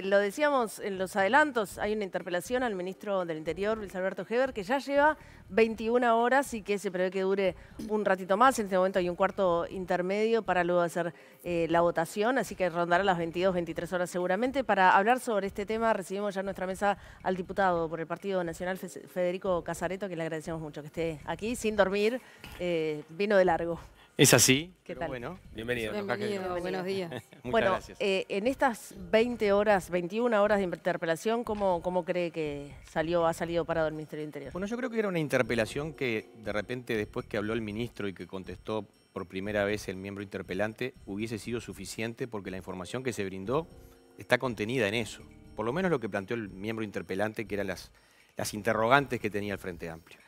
Eh, lo decíamos en los adelantos, hay una interpelación al ministro del Interior, Luis Alberto Heber, que ya lleva 21 horas y que se prevé que dure un ratito más. En este momento hay un cuarto intermedio para luego hacer eh, la votación, así que rondará las 22, 23 horas seguramente. Para hablar sobre este tema recibimos ya en nuestra mesa al diputado por el Partido Nacional, Federico Casareto, que le agradecemos mucho que esté aquí sin dormir, eh, vino de largo. Es así. ¿Qué tal? Bueno, bienvenido. buenos días. Muchas bueno, gracias. Eh, en estas 20 horas, 21 horas de interpelación, ¿cómo, cree que salió, ha salido parado el Ministerio del Interior? Bueno, yo creo que era una interpelación que de repente después que habló el ministro y que contestó por primera vez el miembro interpelante, hubiese sido suficiente porque la información que se brindó está contenida en eso. Por lo menos lo que planteó el miembro interpelante, que eran las, las interrogantes que tenía el Frente Amplio.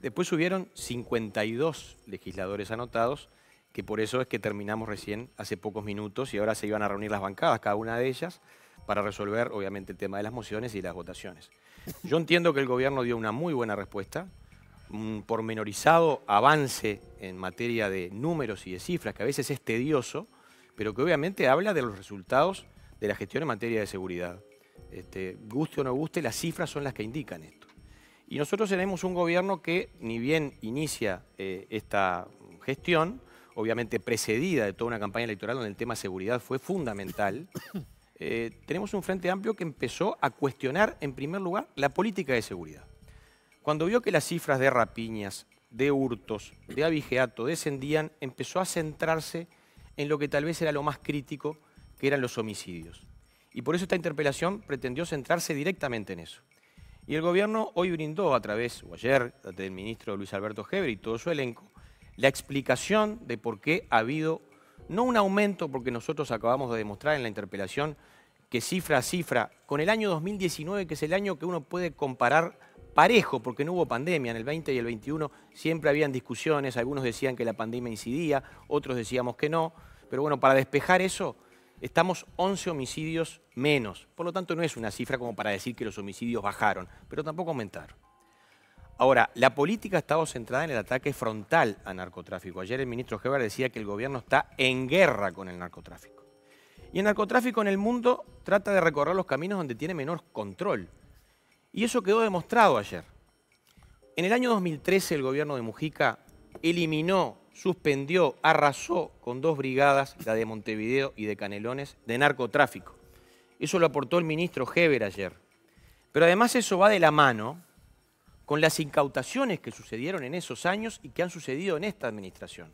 Después hubieron 52 legisladores anotados que por eso es que terminamos recién hace pocos minutos y ahora se iban a reunir las bancadas, cada una de ellas, para resolver obviamente el tema de las mociones y las votaciones. Yo entiendo que el gobierno dio una muy buena respuesta, un pormenorizado avance en materia de números y de cifras, que a veces es tedioso, pero que obviamente habla de los resultados de la gestión en materia de seguridad. Este, guste o no guste, las cifras son las que indican esto. Y nosotros tenemos un gobierno que, ni bien inicia eh, esta gestión, obviamente precedida de toda una campaña electoral donde el tema seguridad fue fundamental, eh, tenemos un Frente Amplio que empezó a cuestionar, en primer lugar, la política de seguridad. Cuando vio que las cifras de rapiñas, de hurtos, de abigeato descendían, empezó a centrarse en lo que tal vez era lo más crítico, que eran los homicidios. Y por eso esta interpelación pretendió centrarse directamente en eso. Y el gobierno hoy brindó a través, o ayer, del ministro Luis Alberto Heber y todo su elenco, la explicación de por qué ha habido, no un aumento, porque nosotros acabamos de demostrar en la interpelación que cifra a cifra, con el año 2019, que es el año que uno puede comparar parejo, porque no hubo pandemia, en el 20 y el 21 siempre habían discusiones, algunos decían que la pandemia incidía, otros decíamos que no, pero bueno, para despejar eso, estamos 11 homicidios menos, por lo tanto no es una cifra como para decir que los homicidios bajaron, pero tampoco aumentaron. Ahora, la política ha estado centrada en el ataque frontal a narcotráfico. Ayer el ministro Heber decía que el gobierno está en guerra con el narcotráfico. Y el narcotráfico en el mundo trata de recorrer los caminos donde tiene menor control. Y eso quedó demostrado ayer. En el año 2013 el gobierno de Mujica eliminó, suspendió, arrasó con dos brigadas, la de Montevideo y de Canelones, de narcotráfico. Eso lo aportó el ministro Heber ayer. Pero además eso va de la mano con las incautaciones que sucedieron en esos años y que han sucedido en esta administración.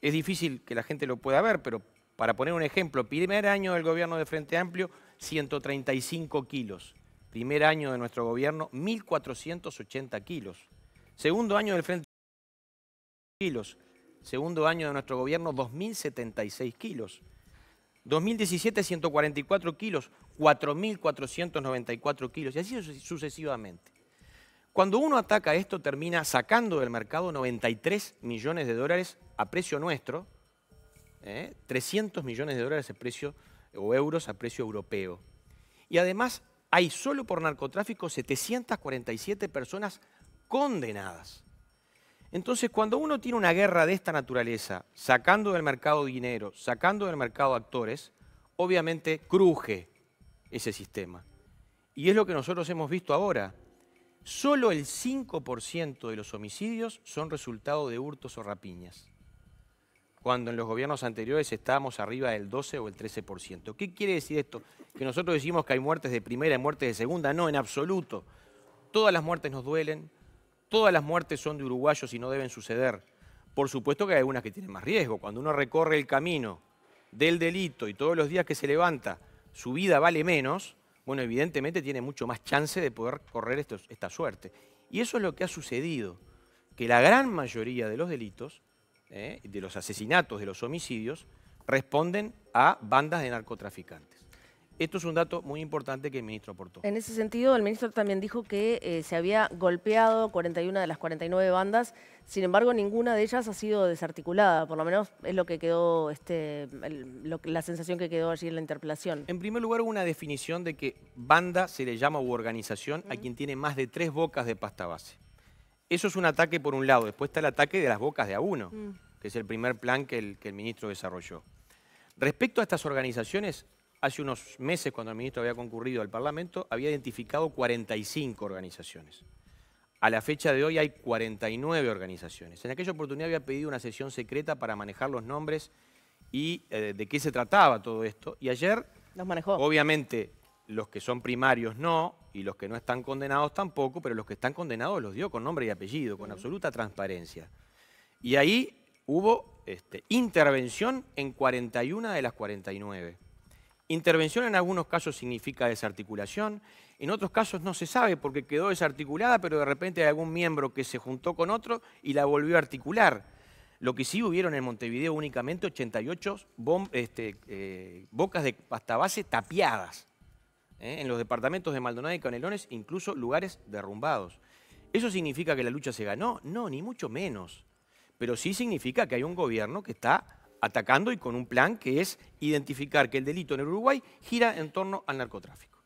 Es difícil que la gente lo pueda ver, pero para poner un ejemplo, primer año del gobierno de Frente Amplio, 135 kilos. Primer año de nuestro gobierno, 1.480 kilos. Segundo año del Frente kilos. Segundo año de nuestro gobierno, 2.076 kilos. 2017, 144 kilos, 4.494 kilos, y así sucesivamente. Cuando uno ataca esto, termina sacando del mercado 93 millones de dólares a precio nuestro, 300 ¿eh? millones de dólares a precio, o euros a precio europeo. Y además hay solo por narcotráfico 747 personas condenadas. Entonces, cuando uno tiene una guerra de esta naturaleza, sacando del mercado dinero, sacando del mercado actores, obviamente cruje ese sistema. Y es lo que nosotros hemos visto ahora. Solo el 5% de los homicidios son resultado de hurtos o rapiñas, cuando en los gobiernos anteriores estábamos arriba del 12 o el 13%. ¿Qué quiere decir esto? Que nosotros decimos que hay muertes de primera y muertes de segunda. No, en absoluto. Todas las muertes nos duelen, todas las muertes son de uruguayos y no deben suceder. Por supuesto que hay algunas que tienen más riesgo. Cuando uno recorre el camino del delito y todos los días que se levanta, su vida vale menos, bueno, evidentemente tiene mucho más chance de poder correr esta suerte. Y eso es lo que ha sucedido, que la gran mayoría de los delitos, eh, de los asesinatos, de los homicidios, responden a bandas de narcotraficantes. Esto es un dato muy importante que el ministro aportó. En ese sentido, el ministro también dijo que eh, se había golpeado 41 de las 49 bandas, sin embargo, ninguna de ellas ha sido desarticulada, por lo menos es lo que quedó, este, la sensación que quedó allí en la interpelación. En primer lugar, una definición de que banda se le llama u organización a quien tiene más de tres bocas de pasta base. Eso es un ataque por un lado, después está el ataque de las bocas de a uno, mm. que es el primer plan que el ministro desarrolló. Respecto a estas organizaciones, hace unos meses, cuando el ministro había concurrido al Parlamento, había identificado 45 organizaciones. A la fecha de hoy hay 49 organizaciones. En aquella oportunidad había pedido una sesión secreta para manejar los nombres y eh, de qué se trataba todo esto. Y ayer, obviamente, los que son primarios no, y los que no están condenados tampoco, pero los que están condenados los dio con nombre y apellido, con absoluta transparencia. Y ahí hubo este, intervención en 41 de las 49. Intervención en algunos casos significa desarticulación, en otros casos no se sabe porque quedó desarticulada, pero de repente hay algún miembro que se juntó con otro y la volvió a articular. Lo que sí hubieron en Montevideo únicamente 88 este, eh, bocas de pasta base tapiadas, ¿eh? en los departamentos de Maldonado y Canelones, incluso lugares derrumbados. ¿Eso significa que la lucha se ganó? No, ni mucho menos. Pero sí significa que hay un gobierno que está atacando y con un plan que es identificar que el delito en el Uruguay gira en torno al narcotráfico.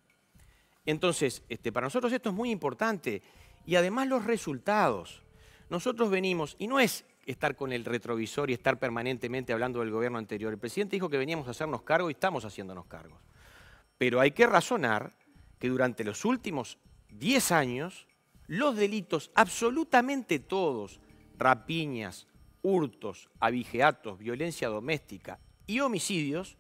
Entonces, este, para nosotros esto es muy importante y además los resultados. Nosotros venimos, y no es estar con el retrovisor y estar permanentemente hablando del gobierno anterior, el presidente dijo que veníamos a hacernos cargo y estamos haciéndonos cargos. Pero hay que razonar que durante los últimos 10 años, los delitos, absolutamente todos, rapiñas, hurtos, abigeatos, violencia doméstica y homicidios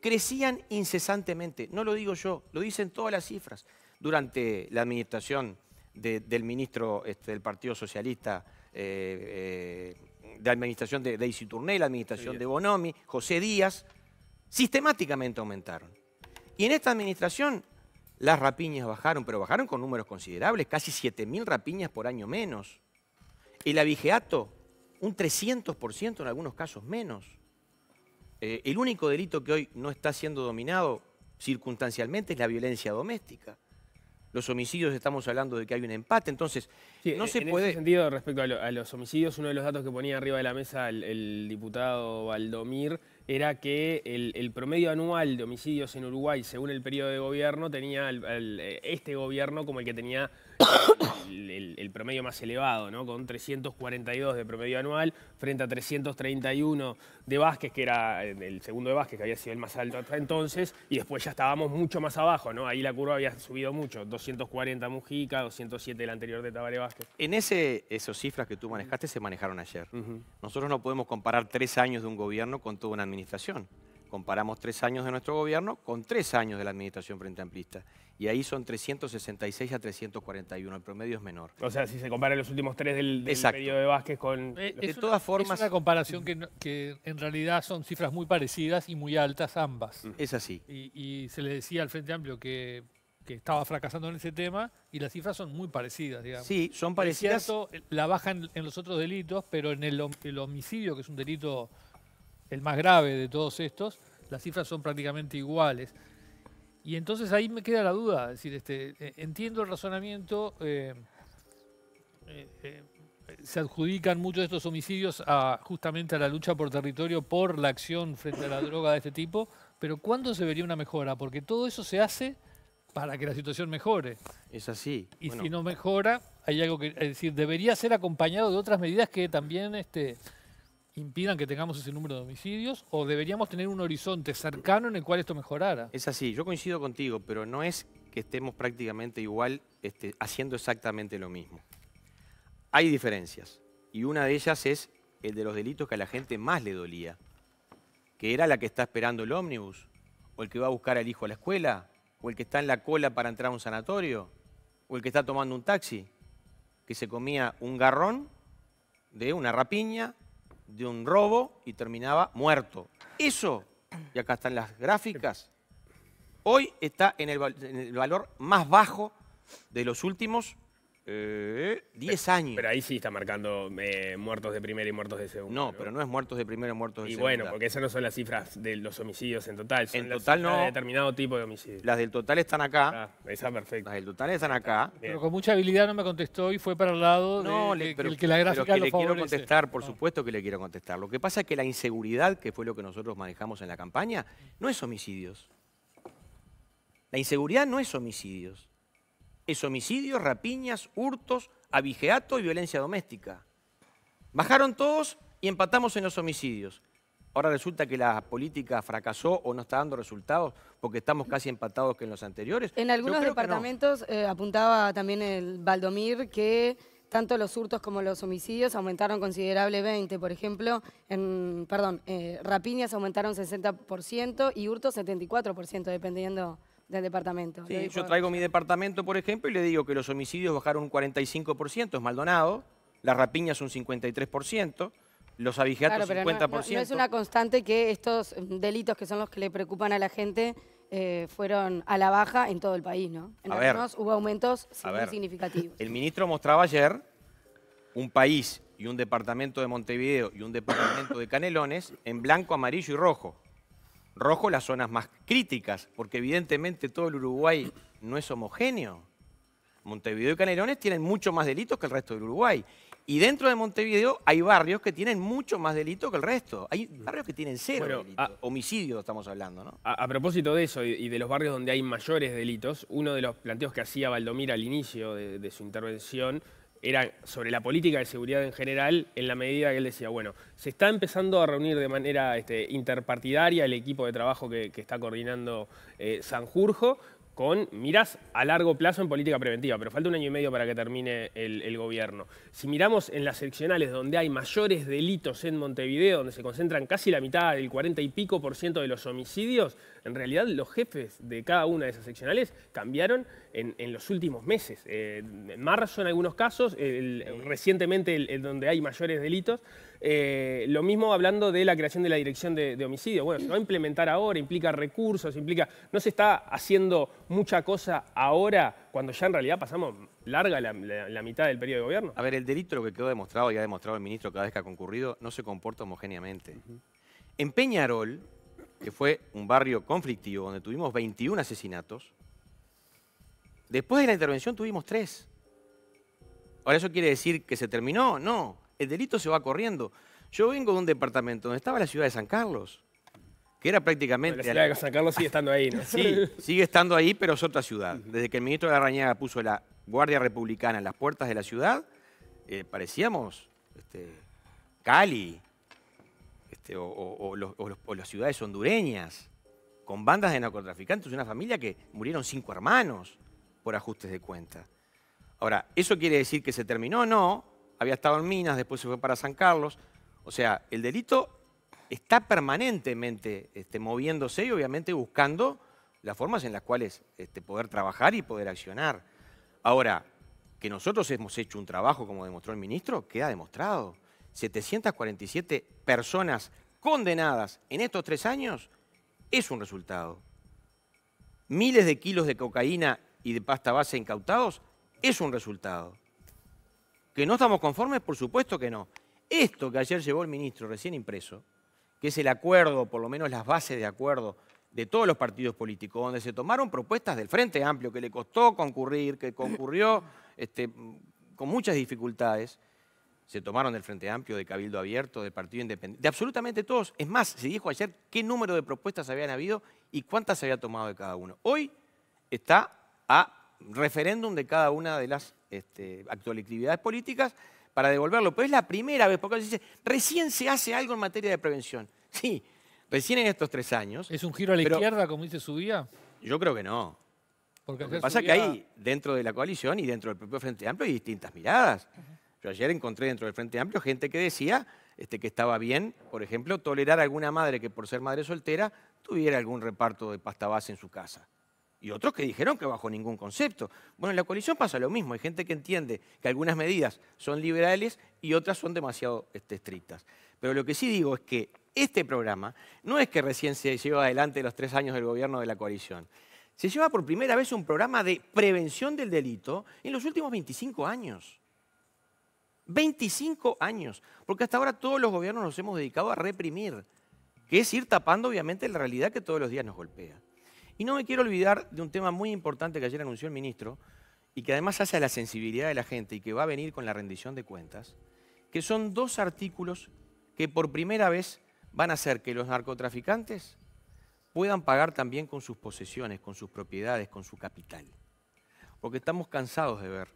crecían incesantemente. No lo digo yo, lo dicen todas las cifras. Durante la administración del ministro este, del Partido Socialista, eh, eh, de administración de, Daisy y la administración de Bonomi, José Díaz, sistemáticamente aumentaron. Y en esta administración las rapiñas bajaron, pero bajaron con números considerables, casi 7.000 rapiñas por año menos. El abigeato un 300%, en algunos casos menos. Eh, el único delito que hoy no está siendo dominado circunstancialmente es la violencia doméstica. Los homicidios estamos hablando de que hay un empate, entonces no se puede... En ese sentido, respecto a, los homicidios, uno de los datos que ponía arriba de la mesa el, el diputado Valdomir era que el, promedio anual de homicidios en Uruguay, según el periodo de gobierno, tenía eh, este gobierno como el que tenía el, promedio más elevado, ¿no? con 342 de promedio anual frente a 331 de Vázquez, que era eh, el segundo de Vázquez, que había sido el más alto hasta entonces, y después ya estábamos mucho más abajo, ¿no? ahí la curva había subido mucho, 240 Mujica, 207 el anterior de Tabaré Vázquez. En ese, esas cifras que tú manejaste se manejaron ayer. Nosotros no podemos comparar tres años de un gobierno con toda una administración administración. Comparamos tres años de nuestro gobierno con tres años de la administración frente amplista. Y ahí son 366 a 341, el promedio es menor. O sea, si se comparan los últimos tres del, del periodo de Vázquez con... Eh, de todas formas... Es una comparación que, en realidad son cifras muy parecidas y muy altas ambas. Mm. Es así. Y, se le decía al Frente Amplio que estaba fracasando en ese tema y las cifras son muy parecidas, digamos. Sí, son parecidas. la baja en, los otros delitos, pero en el, homicidio, que es un delito el más grave de todos estos, las cifras son prácticamente iguales. Y entonces ahí me queda la duda, es decir, este, eh, entiendo el razonamiento, eh, eh, se adjudican muchos de estos homicidios a, justamente a la lucha por territorio, por la acción frente a la droga de este tipo, pero ¿cuándo se vería una mejora? Porque todo eso se hace para que la situación mejore. Es así. Y si no mejora, hay algo que, decir, debería ser acompañado de otras medidas que también este, impidan que tengamos ese número de homicidios o deberíamos tener un horizonte cercano en el cual esto mejorara. Es así, yo coincido contigo, pero no es que estemos prácticamente igual este, haciendo exactamente lo mismo. Hay diferencias y una de ellas es el de los delitos que a la gente más le dolía, que era la que está esperando el ómnibus, o el que va a buscar al hijo a la escuela, o el que está en la cola para entrar a un sanatorio, o el que está tomando un taxi, que se comía un garrón de una rapiña de un robo y terminaba muerto. Eso, y acá están las gráficas, hoy está en el, valor más bajo de los últimos 10 eh, años. Pero ahí sí está marcando eh, muertos de primera y muertos de segunda. No, pero no es muertos de primera y muertos de segunda. Y bueno, porque esas no son las cifras de los homicidios en total. en total no. determinado tipo de homicidios. Las del total están acá. Ah, esa Las del total están acá. Pero con mucha habilidad no me contestó y fue para el lado no, de, el que pero que le quiero contestar, por supuesto que le quiero contestar. Lo que pasa es que la inseguridad, que fue lo que nosotros manejamos en la campaña, no es homicidios. La inseguridad no es homicidios es homicidios, rapiñas, hurtos, abigeato y violencia doméstica. Bajaron todos y empatamos en los homicidios. Ahora resulta que la política fracasó o no está dando resultados porque estamos casi empatados que en los anteriores. En algunos departamentos eh, apuntaba también el Valdomir que tanto los hurtos como los homicidios aumentaron considerablemente. por ejemplo, en, perdón, eh, rapiñas aumentaron 60% y hurtos 74%, dependiendo del departamento. yo traigo mi departamento, por ejemplo, y le digo que los homicidios bajaron un 45%, es Maldonado, las rapiñas un 53%, los abigeatos un 50%. No, es una constante que estos mm, delitos que son los que le preocupan a la gente eh, fueron a la baja en todo el país, ¿no? En algunos hubo aumentos significativos. El ministro mostraba ayer un país y un departamento de Montevideo y un departamento de Canelones en blanco, amarillo y rojo rojo las zonas más críticas, porque evidentemente todo el Uruguay no es homogéneo. Montevideo y Canelones tienen mucho más delitos que el resto del Uruguay. Y dentro de Montevideo hay barrios que tienen mucho más delito que el resto. Hay barrios que tienen cero delitos. Homicidio estamos hablando, ¿no? A, propósito de eso y de los barrios donde hay mayores delitos, uno de los planteos que hacía Valdomir al inicio de su intervención era sobre la política de seguridad en general, en la medida que él decía, bueno, se está empezando a reunir de manera este, interpartidaria el equipo de trabajo que, está coordinando eh, Sanjurjo, con miras a largo plazo en política preventiva, pero falta un año y medio para que termine el, gobierno. Si miramos en las seccionales donde hay mayores delitos en Montevideo, donde se concentran casi la mitad, del 40 y pico por ciento de los homicidios, en realidad los jefes de cada una de esas seccionales cambiaron en, los últimos meses. Eh, en marzo en algunos casos, recientemente el, donde hay mayores delitos, eh, lo mismo hablando de la creación de la dirección de, homicidio. Bueno, se va a implementar ahora, implica recursos, implica. No se está haciendo mucha cosa ahora cuando ya en realidad pasamos larga la, mitad del periodo de gobierno. A ver, el delito, lo que quedó demostrado y ha demostrado el ministro cada vez que ha concurrido, no se comporta homogéneamente. En Peñarol, que fue un barrio conflictivo donde tuvimos 21 asesinatos, después de la intervención tuvimos tres. Ahora, ¿eso quiere decir que se terminó? No el delito se va corriendo. Yo vengo de un departamento donde estaba la ciudad de San Carlos, que era prácticamente... la ciudad de San Carlos sigue estando ahí, ¿no? Sí, sigue estando ahí, pero es otra ciudad. Desde que el ministro de la Rañaga puso la Guardia Republicana en las puertas de la ciudad, eh, parecíamos este, Cali este, o, o, las ciudades hondureñas, con bandas de narcotraficantes, una familia que murieron cinco hermanos por ajustes de cuenta. Ahora, ¿eso quiere decir que se terminó? No, había estado en Minas, después se fue para San Carlos. O sea, el delito está permanentemente este, moviéndose y obviamente buscando las formas en las cuales este, poder trabajar y poder accionar. Ahora, que nosotros hemos hecho un trabajo, como demostró el ministro, queda demostrado. 747 personas condenadas en estos tres años es un resultado. Miles de kilos de cocaína y de pasta base incautados es un resultado. ¿Que no estamos conformes? Por supuesto que no. Esto que ayer llevó el ministro recién impreso, que es el acuerdo, por lo menos las bases de acuerdo de todos los partidos políticos, donde se tomaron propuestas del Frente Amplio, que le costó concurrir, que concurrió este, con muchas dificultades, se tomaron del Frente Amplio, de Cabildo Abierto, de Partido Independiente, de absolutamente todos. Es más, se dijo ayer qué número de propuestas habían habido y cuántas se había tomado de cada uno. Hoy está a referéndum de cada una de las este, actualidades políticas para devolverlo. Pero es la primera vez, porque dice, recién se hace algo en materia de prevención. Sí, recién en estos tres años. ¿Es un giro a la izquierda, como dice su día. Yo creo que no. Porque Lo que pasa es que ahí, dentro de la coalición y dentro del propio Frente Amplio, hay distintas miradas. Yo ayer encontré dentro del Frente Amplio gente que decía este, que estaba bien, por ejemplo, tolerar a alguna madre que por ser madre soltera tuviera algún reparto de pasta base en su casa y otros que dijeron que bajo ningún concepto. Bueno, en la coalición pasa lo mismo. Hay gente que entiende que algunas medidas son liberales y otras son demasiado este, estrictas. Pero lo que sí digo es que este programa no es que recién se lleva adelante los tres años del gobierno de la coalición. Se lleva por primera vez un programa de prevención del delito en los últimos 25 años. 25 años. Porque hasta ahora todos los gobiernos nos hemos dedicado a reprimir, que es ir tapando obviamente la realidad que todos los días nos golpea. Y no me quiero olvidar de un tema muy importante que ayer anunció el ministro y que además hace a la sensibilidad de la gente y que va a venir con la rendición de cuentas, que son dos artículos que por primera vez van a hacer que los narcotraficantes puedan pagar también con sus posesiones, con sus propiedades, con su capital. Porque estamos cansados de ver,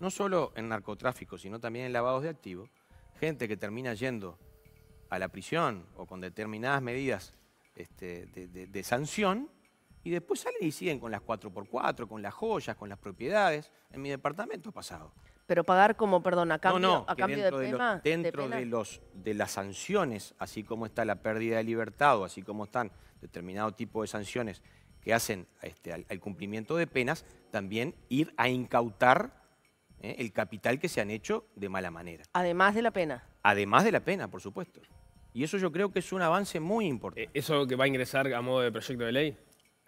no solo en narcotráfico, sino también en lavados de activos, gente que termina yendo a la prisión o con determinadas medidas este, de sanción y después salen y siguen con las 4x4, con las joyas, con las propiedades. En mi departamento ha pasado. Pero pagar como, perdón, a cambio, no, a cambio dentro de, dentro de, los de las sanciones, así como está la pérdida de libertad o así como están determinado tipo de sanciones que hacen este, al, cumplimiento de penas, también ir a incautar ¿eh? el capital que se han hecho de mala manera. Además de la pena. Además de la pena, por supuesto. Y eso yo creo que es un avance muy importante. ¿E-, ¿Eso que va a ingresar a modo de proyecto de ley?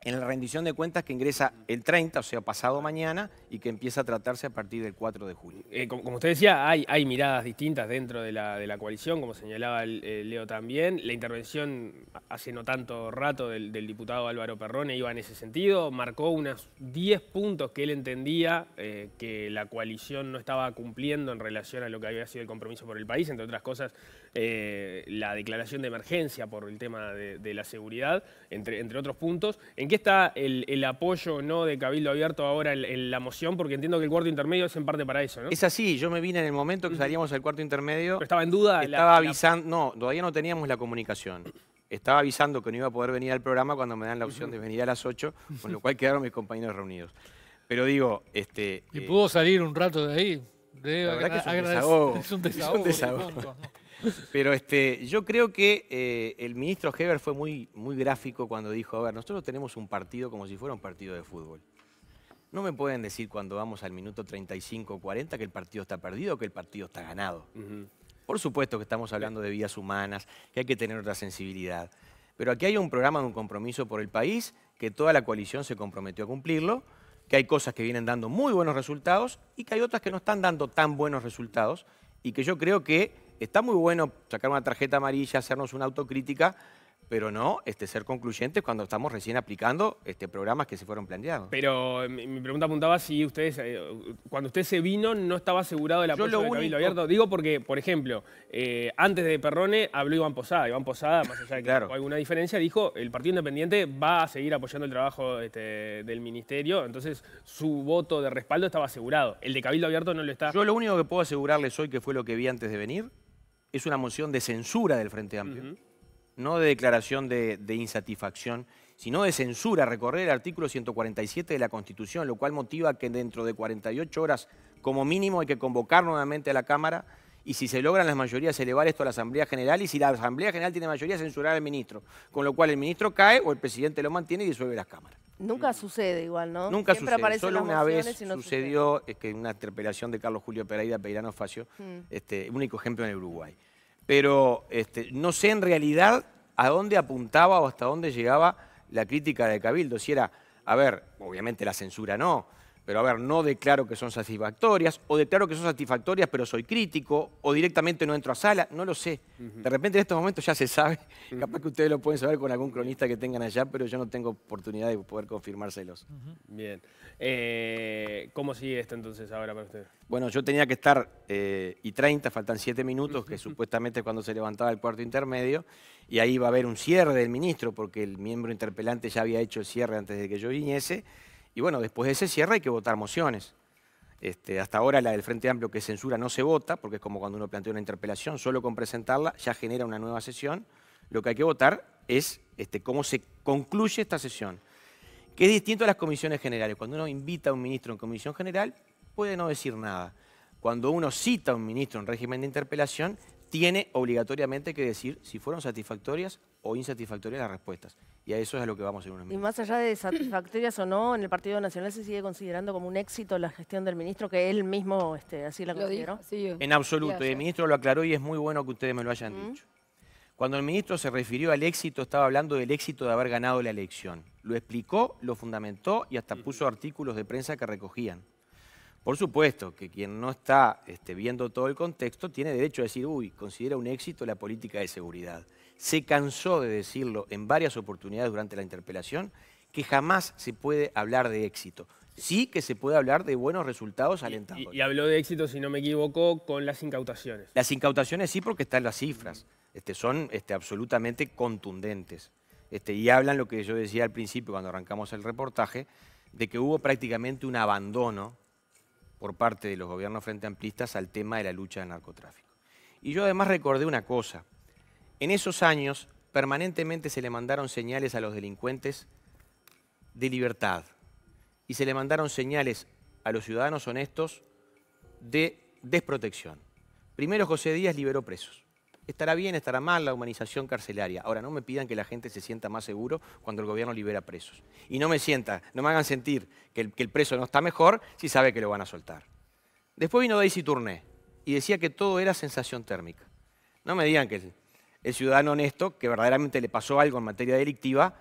en la rendición de cuentas que ingresa el 30, o sea, pasado mañana, y que empieza a tratarse a partir del 4 de julio. Eh, como, usted decía, hay, miradas distintas dentro de la, de la coalición, como señalaba el, Leo también. La intervención hace no tanto rato del, diputado Álvaro Perrone iba en ese sentido, marcó unos 10 puntos que él entendía eh, que la coalición no estaba cumpliendo en relación a lo que había sido el compromiso por el país, entre otras cosas eh, la declaración de emergencia por el tema de, la seguridad, entre, otros puntos. ¿En qué está el, apoyo no de Cabildo Abierto ahora en, la moción? Porque entiendo que el cuarto intermedio es en parte para eso, ¿no? Es así, yo me vine en el momento que salíamos al cuarto intermedio. estaba en duda. Estaba avisando, no, todavía no teníamos la comunicación estaba avisando que no iba a poder venir al programa cuando me dan la opción de venir a las 8, con lo cual quedaron mis compañeros reunidos. Pero digo, este... ¿Y eh, pudo salir un rato de ahí? es un desahogo. Es un desahogo. Es un desahogo. Pero este, yo creo que eh, el ministro Heber fue muy, muy gráfico cuando dijo, a ver, nosotros tenemos un partido como si fuera un partido de fútbol. No me pueden decir cuando vamos al minuto 35 o 40 que el partido está perdido o que el partido está ganado. Por supuesto que estamos hablando de vidas humanas, que hay que tener otra sensibilidad. Pero aquí hay un programa de un compromiso por el país, que toda la coalición se comprometió a cumplirlo, que hay cosas que vienen dando muy buenos resultados y que hay otras que no están dando tan buenos resultados y que yo creo que está muy bueno sacar una tarjeta amarilla, hacernos una autocrítica, pero no este, ser concluyentes cuando estamos recién aplicando este, programas que se fueron planteados. Pero eh, mi, pregunta apuntaba si ustedes, eh, cuando usted se vino, no estaba asegurado el apoyo del Cabildo Abierto. Digo porque, por ejemplo, eh, antes de Perrone habló Iván Posada. Iván Posada, más allá de que claro. alguna diferencia, dijo el Partido Independiente va a seguir apoyando el trabajo este, del Ministerio, entonces su voto de respaldo estaba asegurado. El de Cabildo Abierto no lo está. Yo lo único que puedo asegurarles hoy, que fue lo que vi antes de venir, es una moción de censura del Frente Amplio, no de declaración de, insatisfacción, sino de censura, recorrer el artículo 147 de la Constitución, lo cual motiva que dentro de 48 horas como mínimo hay que convocar nuevamente a la Cámara y si se logran las mayorías elevar esto a la Asamblea General y si la Asamblea General tiene mayoría censurar al ministro, con lo cual el ministro cae o el presidente lo mantiene y disuelve las cámaras. Nunca sucede igual, ¿no? Nunca sucede. Solo una vez sucedió es que una interpelación de Carlos Julio Pereira Peirano Facio, mm. este, único ejemplo en el Uruguay pero este, no sé en realidad a dónde apuntaba o hasta dónde llegaba la crítica de Cabildo. Si era, a ver, obviamente la censura no, pero a ver, no declaro que son satisfactorias, o declaro que son satisfactorias pero soy crítico, o directamente no entro a sala, no lo sé. De repente en estos momentos ya se sabe, capaz que ustedes lo pueden saber con algún cronista que tengan allá, pero yo no tengo oportunidad de poder confirmárselos. Bien. Eh, ¿Cómo sigue esto entonces ahora para usted? Bueno, yo tenía que estar eh, y 30, faltan 7 minutos, que supuestamente es cuando se levantaba el cuarto intermedio, y ahí va a haber un cierre del ministro, porque el miembro interpelante ya había hecho el cierre antes de que yo viniese, y bueno, después de ese cierre hay que votar mociones. Este, hasta ahora la del Frente Amplio que censura no se vota, porque es como cuando uno plantea una interpelación, solo con presentarla ya genera una nueva sesión. Lo que hay que votar es este, cómo se concluye esta sesión, que es distinto a las comisiones generales. Cuando uno invita a un ministro en comisión general, puede no decir nada. Cuando uno cita a un ministro en régimen de interpelación, tiene obligatoriamente que decir si fueron satisfactorias o insatisfactorias las respuestas. Y a eso es a lo que vamos en unos minutos. Y más allá de satisfactorias o no, en el Partido Nacional se sigue considerando como un éxito la gestión del ministro, que él mismo este, así la consideró. en absoluto, y el ministro lo aclaró y es muy bueno que ustedes me lo hayan dicho. Cuando el ministro se refirió al éxito, estaba hablando del éxito de haber ganado la elección. Lo explicó, lo fundamentó y hasta puso artículos de prensa que recogían. Por supuesto que quien no está este, viendo todo el contexto tiene derecho a decir, uy, considera un éxito la política de seguridad se cansó de decirlo en varias oportunidades durante la interpelación, que jamás se puede hablar de éxito. Sí que se puede hablar de buenos resultados alentadores. Y, habló de éxito, si no me equivoco, con las incautaciones. Las incautaciones sí, porque están las cifras. Este, son este, absolutamente contundentes. Este, y hablan lo que yo decía al principio cuando arrancamos el reportaje, de que hubo prácticamente un abandono por parte de los gobiernos frente amplistas al tema de la lucha del narcotráfico. Y yo además recordé una cosa, en esos años permanentemente se le mandaron señales a los delincuentes de libertad y se le mandaron señales a los ciudadanos honestos de desprotección. Primero José Díaz liberó presos. Estará bien, estará mal la humanización carcelaria. Ahora, no me pidan que la gente se sienta más seguro cuando el gobierno libera presos. Y no me sienta, no me hagan sentir que el, preso no está mejor si sabe que lo van a soltar. Después vino Daisy Tourné y decía que todo era sensación térmica. No me digan que el ciudadano honesto que verdaderamente le pasó algo en materia delictiva,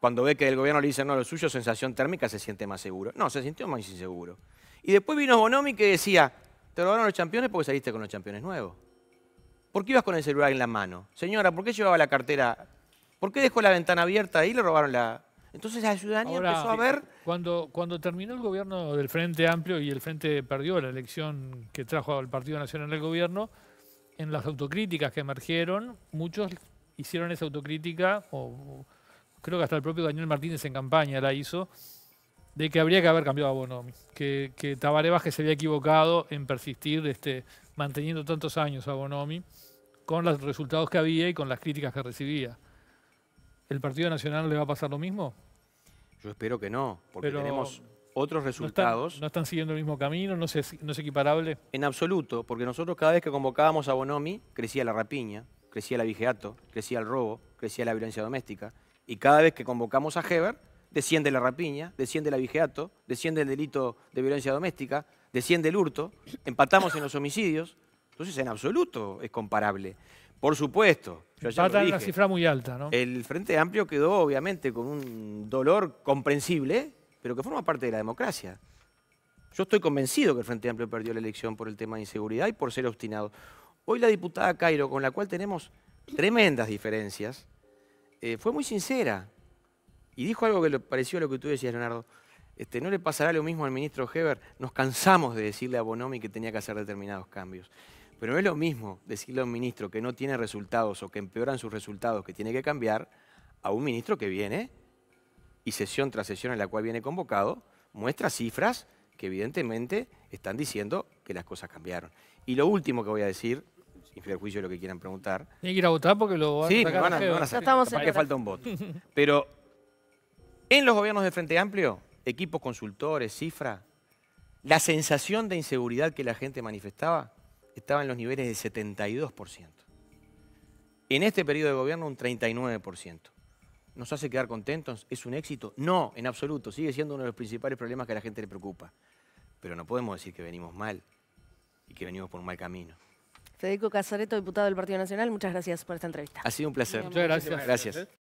cuando ve que el gobierno le dice no lo suyo, sensación térmica, se siente más seguro. No, se sintió más inseguro. Y después vino Bonomi que decía, te robaron los campeones porque saliste con los campeones nuevos. ¿Por qué ibas con el celular en la mano? Señora, ¿por qué llevaba la cartera? ¿Por qué dejó la ventana abierta y le robaron la, entonces la ciudadanía empezó a ver... Cuando, cuando terminó el gobierno del Frente Amplio y el Frente perdió la elección que trajo al Partido Nacional el gobierno, en las autocríticas que emergieron, muchos hicieron esa autocrítica, o, creo que hasta el propio Daniel Martínez en campaña la hizo, de que habría que haber cambiado a Bonomi, que, que Tabaré se había equivocado en persistir este, manteniendo tantos años a Bonomi con los resultados que había y con las críticas que recibía. ¿El Partido Nacional le va a pasar lo mismo? Yo espero que no, porque tenemos otros resultados. ¿No están, siguiendo el mismo camino? ¿No, ¿No es equiparable? En absoluto, porque nosotros cada vez que convocábamos a Bonomi, crecía la rapiña, crecía el vigeato, crecía el robo, crecía la violencia doméstica. Y cada vez que convocamos a Heber, desciende la rapiña, desciende la vigeato, desciende el delito de violencia doméstica, desciende el hurto, empatamos en los homicidios. Entonces, en absoluto es comparable. Por supuesto. Yo ya una cifra muy alta, ¿no? El Frente Amplio quedó, obviamente, con un dolor comprensible pero que forma parte de la democracia. Yo estoy convencido que el Frente Amplio perdió la elección por el tema de inseguridad y por ser obstinado. Hoy la diputada Cairo, con la cual tenemos tremendas diferencias, eh, fue muy sincera y dijo algo que le pareció a lo que tú decías, Leonardo. Este, ¿No le pasará lo mismo al ministro Heber? Nos cansamos de decirle a Bonomi que tenía que hacer determinados cambios. Pero no es lo mismo decirle a un ministro que no tiene resultados o que empeoran sus resultados, que tiene que cambiar, a un ministro que viene y sesión tras sesión en la cual viene convocado, muestra cifras que evidentemente están diciendo que las cosas cambiaron. Y lo último que voy a decir, sin perjuicio juicio de lo que quieran preguntar. Tienen que ir a votar porque lo van a sacar. Sí, van a, que falta un voto. Pero en los gobiernos de Frente Amplio, equipos consultores, cifra, la sensación de inseguridad que la gente manifestaba estaba en los niveles de 72%. En este periodo de gobierno un 39% nos hace quedar contentos, es un éxito. No, en absoluto, sigue siendo uno de los principales problemas que a la gente le preocupa. Pero no podemos decir que venimos mal y que venimos por un mal camino. Federico Casareto, diputado del Partido Nacional, muchas gracias por esta entrevista. Ha sido un placer. Muchas gracias. Gracias.